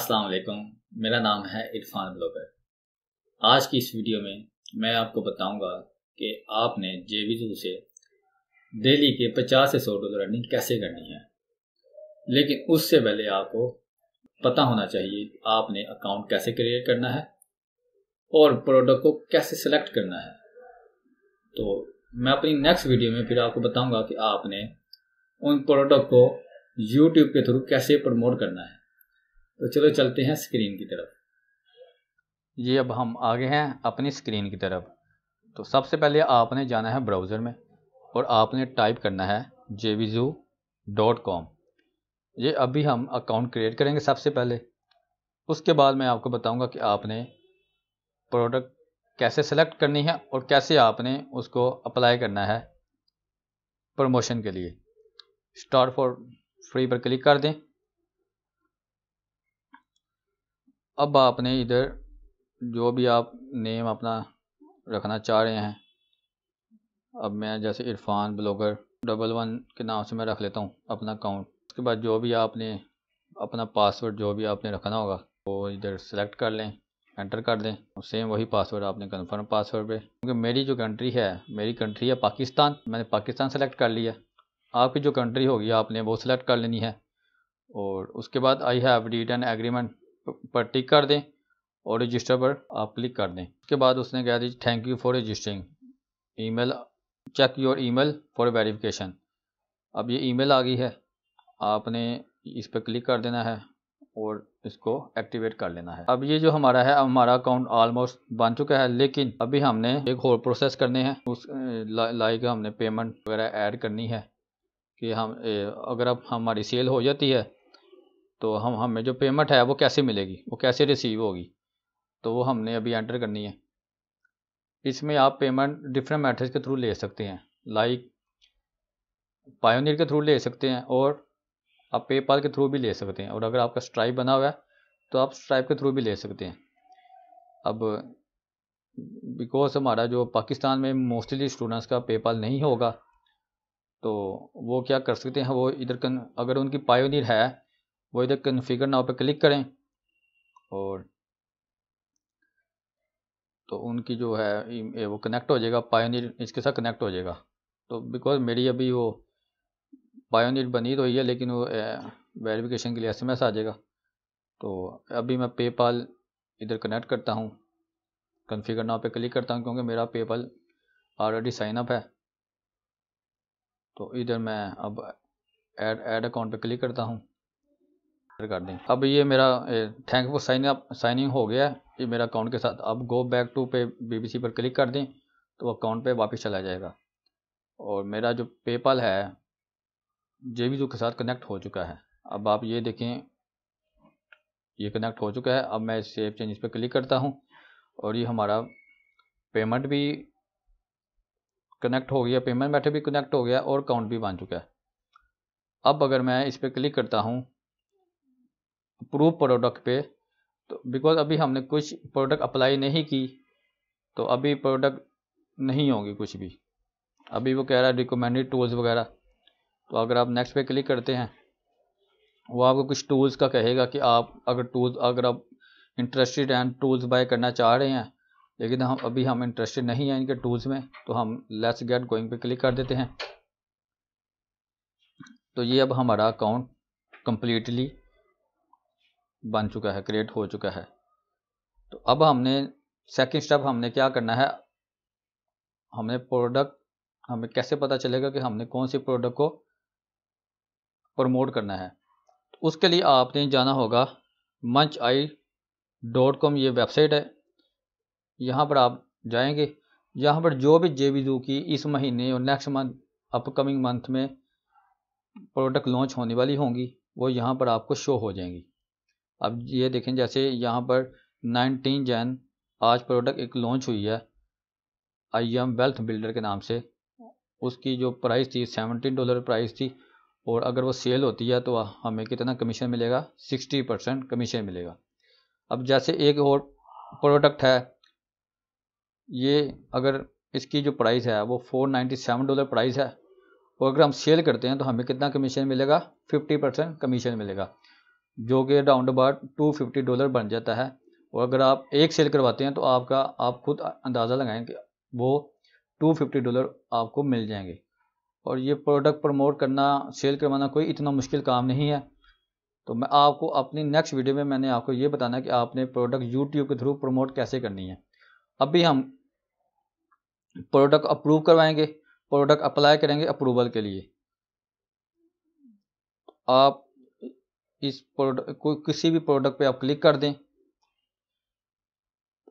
अस्सलाम वालेकुम मेरा नाम है इरफान ब्लॉगर आज की इस वीडियो में मैं आपको बताऊंगा कि आपने जेवीजू से डेली के 50 से 100 डॉलर अर्निंग कैसे करनी है लेकिन उससे पहले आपको पता होना चाहिए आपने अकाउंट कैसे क्रिएट करना है और प्रोडक्ट को कैसे सेलेक्ट करना है तो मैं अपनी नेक्स्ट वीडियो में फिर आपको बताऊंगा कि आपने उन प्रोडक्ट को यूट्यूब के थ्रू कैसे प्रमोट करना है तो चलो चलते हैं स्क्रीन की तरफ जी अब हम आगे हैं अपनी स्क्रीन की तरफ तो सबसे पहले आपने जाना है ब्राउज़र में और आपने टाइप करना है ज़ू डॉट कॉम ये अभी हम अकाउंट क्रिएट करेंगे सबसे पहले उसके बाद मैं आपको बताऊंगा कि आपने प्रोडक्ट कैसे सेलेक्ट करनी है और कैसे आपने उसको अप्लाई करना है प्रमोशन के लिए स्टार्ट फॉर फ्री पर क्लिक कर दें अब आपने इधर जो भी आप नेम अपना रखना चाह रहे हैं अब मैं जैसे इरफान ब्लॉगर डबल वन के नाम से मैं रख लेता हूँ अपना अकाउंट उसके बाद जो भी आपने अपना पासवर्ड जो भी आपने रखना होगा वो इधर सेलेक्ट कर लें एंटर कर दें सेम वही पासवर्ड आपने कन्फर्म पासवर्ड पे क्योंकि मेरी जो कंट्री है मेरी कंट्री है पाकिस्तान मैंने पाकिस्तान सेलेक्ट कर लिया आपकी जो कंट्री होगी आपने वो सिलेक्ट कर लेनी है और उसके बाद I have read an agreement पर टिक कर दें और रजिस्टर पर आप क्लिक कर दें उसके बाद उसने कह दी thank you for registering email check your email for verification अब ये ईमेल आ गई है आपने इस पर क्लिक कर देना है और इसको एक्टिवेट कर लेना है अब ये जो हमारा है हमारा अकाउंट ऑलमोस्ट बन चुका है लेकिन अभी हमने एक और प्रोसेस करने हैं उस लाइक हमने पेमेंट वगैरह ऐड करनी है कि हम अगर अब हमारी सेल हो जाती है तो हम हमें जो पेमेंट है वो कैसे मिलेगी वो कैसे रिसीव होगी तो वो हमने अभी एंटर करनी है इसमें आप पेमेंट डिफरेंट मैथड्स के थ्रू ले सकते हैं लाइक पायोनियर के थ्रू ले सकते हैं और आप पेपाल के थ्रू भी ले सकते हैं और अगर आपका स्ट्राइप बना हुआ है तो आप स्ट्राइप के थ्रू भी ले सकते हैं अब बिकॉज हमारा जो पाकिस्तान में मोस्टली स्टूडेंट्स का पेपाल नहीं होगा तो वो क्या कर सकते हैं वो इधर कन अगर उनकी पायोनियर है वो इधर कन्फिगर नाव पे क्लिक करें और तो उनकी जो है वो कनेक्ट हो जाएगा पायोनीर इसके साथ कनेक्ट हो जाएगा तो बिकॉज मेरी अभी वो पायोनीर बनी तो ही है लेकिन वो वेरिफिकेशन के लिए एसएमएस आ जाएगा तो अभी मैं पेपाल इधर कनेक्ट करता हूँ कन्फिगर नाव पे क्लिक करता हूँ क्योंकि मेरा पेपाल ऑलरेडी साइनअप है तो इधर मैं अब एड एड अकाउंट पर क्लिक करता हूँ कर दें अब ये मेरा thank for sign up signing हो गया है ये मेरा अकाउंट के साथ अब go back to pay BBC पर क्लिक कर दें तो अकाउंट पे वापस चला जाएगा और मेरा जो पेपल है जे के साथ कनेक्ट हो चुका है अब आप ये देखें ये कनेक्ट हो चुका है अब मैं सेव चेंज पर क्लिक करता हूँ और ये हमारा पेमेंट भी कनेक्ट हो गया पेमेंट मैथड भी कनेक्ट हो गया और अकाउंट भी बन चुका है अब अगर मैं इस पर क्लिक करता हूँ अप्रूव प्रोडक्ट पे तो बिकॉज अभी हमने कुछ प्रोडक्ट अप्लाई नहीं की तो अभी प्रोडक्ट नहीं होगी कुछ भी अभी वो कह रहा है रिकमेंडेड टूल्स वगैरह तो अगर आप नेक्स्ट पे क्लिक करते हैं वो आपको कुछ टूल्स का कहेगा कि आप अगर टूल्स अगर आप इंटरेस्टेड हैं टूल्स बाय करना चाह रहे हैं लेकिन हम अभी हम इंटरेस्टेड नहीं हैं इनके टूल्स में तो हम लेट्स गेट गोइंग पे क्लिक कर देते हैं तो ये अब हमारा अकाउंट कम्प्लीटली बन चुका है क्रिएट हो चुका है तो अब हमने सेकंड स्टेप हमने क्या करना है हमने प्रोडक्ट हमें कैसे पता चलेगा कि हमने कौन सी प्रोडक्ट को प्रमोट करना है तो उसके लिए आपने जाना होगा मंच आई डॉट कॉम ये वेबसाइट है यहाँ पर आप जाएंगे यहाँ पर जो भी जे बी की इस महीने और नेक्स्ट मंथ अपकमिंग मंथ में प्रोडक्ट लॉन्च होने वाली होंगी वो यहाँ पर आपको शो हो जाएंगी अब ये देखें जैसे यहाँ पर नाइनटीन जैन आज प्रोडक्ट एक लॉन्च हुई है आई एम वेल्थ बिल्डर के नाम से उसकी जो प्राइस थी सेवनटीन डॉलर प्राइस थी और अगर वो सेल होती है तो हमें कितना कमीशन मिलेगा सिक्सटी परसेंट कमीशन मिलेगा अब जैसे एक और प्रोडक्ट है ये अगर इसकी जो प्राइस है वो four ninety seven dollar price है और अगर हम सेल करते हैं तो हमें कितना कमीशन मिलेगा फिफ्टी परसेंट कमीशन मिलेगा जो कि round about two fifty dollar बन जाता है और अगर आप एक सेल करवाते हैं तो आपका आप खुद अंदाज़ा लगाएं कि वो टू फिफ्टी डॉलर आपको मिल जाएंगे और ये प्रोडक्ट प्रमोट करना सेल करवाना कोई इतना मुश्किल काम नहीं है तो मैं आपको अपनी नेक्स्ट वीडियो में मैंने आपको ये बताना है कि आपने प्रोडक्ट यूट्यूब के थ्रू प्रमोट कैसे करनी है अभी हम प्रोडक्ट अप्रूव करवाएंगे प्रोडक्ट अप्लाई करेंगे अप्रूवल के लिए आप इस प्रोडक्ट को किसी भी प्रोडक्ट पे आप क्लिक कर दें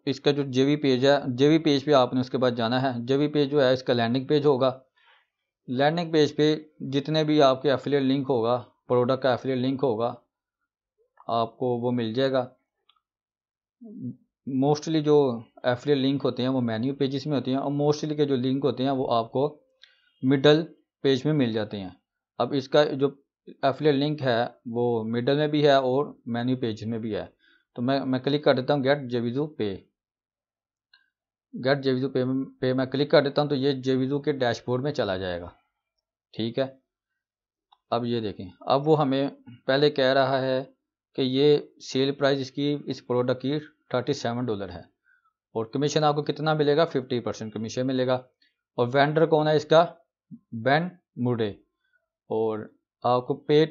इसका जो जेवी पेज है जेवी पेज पे आपने उसके बाद जाना है जेवी पेज जो है इसका लैंडिंग पेज होगा लैंडिंग पेज पे जितने भी आपके एफिलियट लिंक होगा प्रोडक्ट का एफिलेट लिंक होगा आपको वो मिल जाएगा मोस्टली जो एफिलियट लिंक होते हैं वो मेन्यू पेजेस में होते हैं और मोस्टली के जो लिंक होते हैं वो आपको मिडल पेज में मिल जाते हैं अब इसका जो एफिलिएट लिंक है वो मिडल में भी है और मेन्यू पेज में भी है तो मैं मैं क्लिक कर देता हूँ गेट जेविजू पे गेट जेविजू पे पे मैं क्लिक कर देता हूँ तो ये जेविजू के डैशबोर्ड में चला जाएगा ठीक है अब ये देखें अब वो हमें पहले कह रहा है कि ये सेल प्राइस इसकी इस प्रोडक्ट की थर्टी सेवन डॉलर है और कमीशन आपको कितना मिलेगा फिफ्टी परसेंट कमीशन मिलेगा और वेंडर कौन है इसका बैन मुडे और आपको पे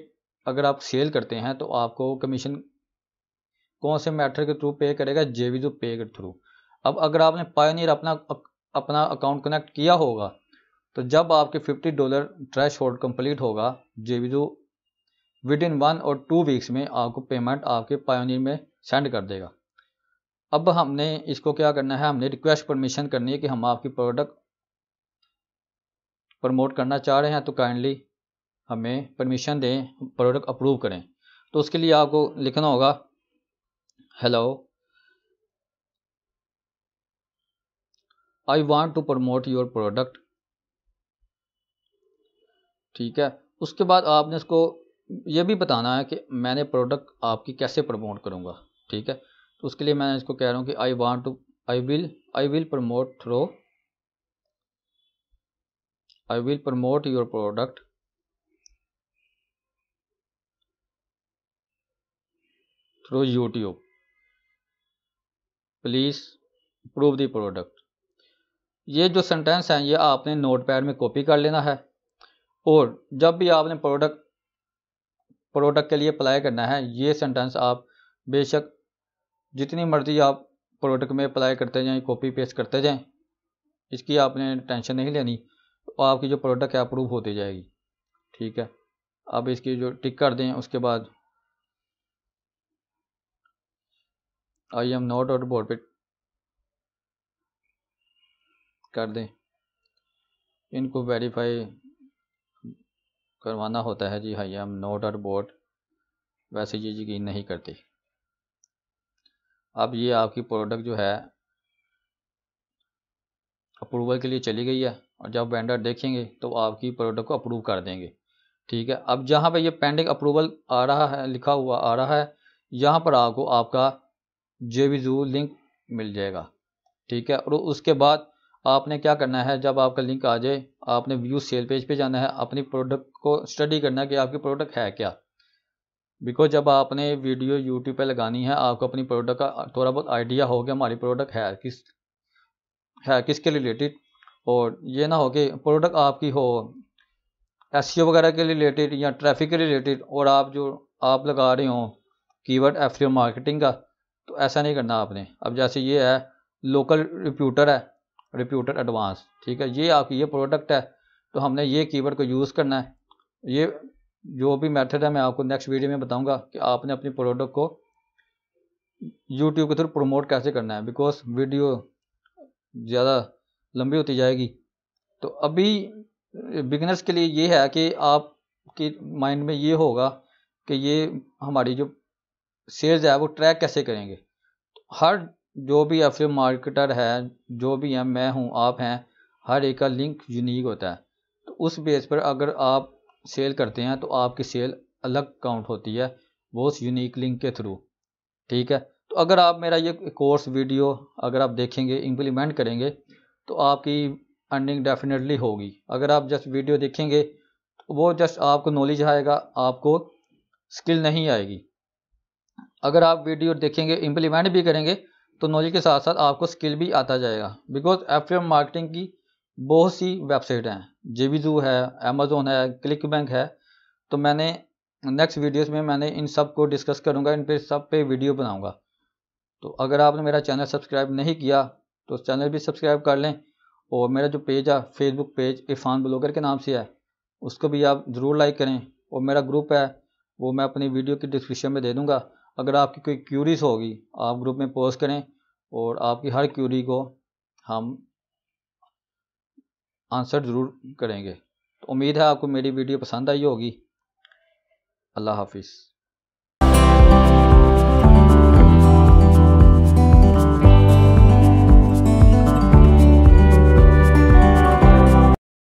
अगर आप सेल करते हैं तो आपको कमीशन कौन से मैटर के थ्रू पे करेगा जेवीजू पे के थ्रू अब अगर आपने पायनियर अपना अपना अकाउंट कनेक्ट किया होगा तो जब आपके 50 डॉलर ट्रैश होल्ड कम्प्लीट होगा जेवीजो विद इन वन और टू वीक्स में आपको पेमेंट आपके पायोनियर में सेंड कर देगा अब हमने इसको क्या करना है हमने रिक्वेस्ट परमिशन करनी है कि हम आपकी प्रोडक्ट प्रमोट करना चाह रहे हैं तो काइंडली हमें परमिशन दें प्रोडक्ट अप्रूव करें तो उसके लिए आपको लिखना होगा hello I want to promote your product ठीक है उसके बाद आपने इसको ये भी बताना है कि मैंने प्रोडक्ट आपकी कैसे प्रमोट करूँगा ठीक है तो उसके लिए मैं इसको कह रहा हूँ कि I want to I will I will promote through I will promote your product through YouTube please prove the product ये जो सेंटेंस हैं ये आपने नोटपैड में कॉपी कर लेना है और जब भी आपने प्रोडक्ट प्रोडक्ट के लिए अप्लाई करना है ये सेंटेंस आप बेशक जितनी मर्ज़ी आप प्रोडक्ट में अप्लाई करते जाएं कॉपी पेस्ट करते जाएं इसकी आपने टेंशन नहीं लेनी तो आपकी जो प्रोडक्ट है अप्रूव होती जाएगी ठीक है अब इसकी जो टिक कर दें उसके बाद I am not out board orbit कर दें इनको वेरीफाई करवाना होता है जी I am not out board वैसे ये यकीन नहीं करते अब ये आपकी प्रोडक्ट जो है अप्रूवल के लिए चली गई है और जब वेंडर देखेंगे तो आपकी प्रोडक्ट को अप्रूव कर देंगे ठीक है अब जहाँ पे ये पेंडिंग अप्रूवल आ रहा है लिखा हुआ आ रहा है यहाँ पर आपको आपका जे वी जू लिंक मिल जाएगा ठीक है और उसके बाद आपने क्या करना है जब आपका लिंक आ जाए आपने व्यू सेल पेज पे जाना है अपनी प्रोडक्ट को स्टडी करना है कि आपकी प्रोडक्ट है क्या बिकॉज जब आपने वीडियो यूट्यूब पे लगानी है आपको अपनी प्रोडक्ट का थोड़ा बहुत आइडिया हो गया हमारी प्रोडक्ट है किस है किसके रिलेटेड और ये ना हो कि प्रोडक्ट आपकी हो एस वगैरह के रिलेटेड या ट्रैफिक के रिलेटेड और आप जो आप लगा रहे हो कीवर्ड एफ मार्केटिंग का तो ऐसा नहीं करना आपने अब जैसे ये है लोकल रिप्यूटर है रिप्यूटर एडवांस ठीक है ये आपकी ये प्रोडक्ट है तो हमने ये कीवर्ड को यूज़ करना है ये जो भी मेथड है मैं आपको नेक्स्ट वीडियो में बताऊंगा कि आपने अपने प्रोडक्ट को यूट्यूब के थ्रू प्रमोट कैसे करना है बिकॉज वीडियो ज़्यादा लंबी होती जाएगी तो अभी बिगनर्स के लिए ये है कि आपके माइंड में ये होगा कि ये हमारी जो सेल्स है वो ट्रैक कैसे करेंगे हर जो भी एफिलिएट मार्केटर है जो भी है मैं हूँ आप हैं हर एक का लिंक यूनिक होता है तो उस बेस पर अगर आप सेल करते हैं तो आपकी सेल अलग काउंट होती है वो उस यूनिक लिंक के थ्रू ठीक है तो अगर आप मेरा ये कोर्स वीडियो अगर आप देखेंगे इम्प्लीमेंट करेंगे तो आपकी अर्निंग डेफिनेटली होगी अगर आप जस्ट वीडियो देखेंगे तो वो जस्ट आपको नॉलेज आएगा आपको स्किल नहीं आएगी अगर आप वीडियो देखेंगे इम्प्लीमेंट भी करेंगे तो नॉलेज के साथ साथ आपको स्किल भी आता जाएगा बिकॉज एफ मार्केटिंग की बहुत सी वेबसाइट हैं जेवीजू है अमेजोन है क्लिक बैंक है तो मैंने नेक्स्ट वीडियोस में मैंने इन सब को डिस्कस करूंगा इन पे सब पे वीडियो बनाऊंगा तो अगर आपने मेरा चैनल सब्सक्राइब नहीं किया तो चैनल भी सब्सक्राइब कर लें और मेरा जो पेज है फेसबुक पेज इरफान ब्लॉगर के नाम से है उसको भी आप ज़रूर लाइक करें और मेरा ग्रुप है वो मैं अपनी वीडियो की डिस्क्रिप्शन में दे दूँगा अगर आपकी कोई क्यूरीज होगी आप ग्रुप में पोस्ट करें और आपकी हर क्यूरी को हम आंसर ज़रूर करेंगे तो उम्मीद है आपको मेरी वीडियो पसंद आई होगी अल्लाह हाफिज़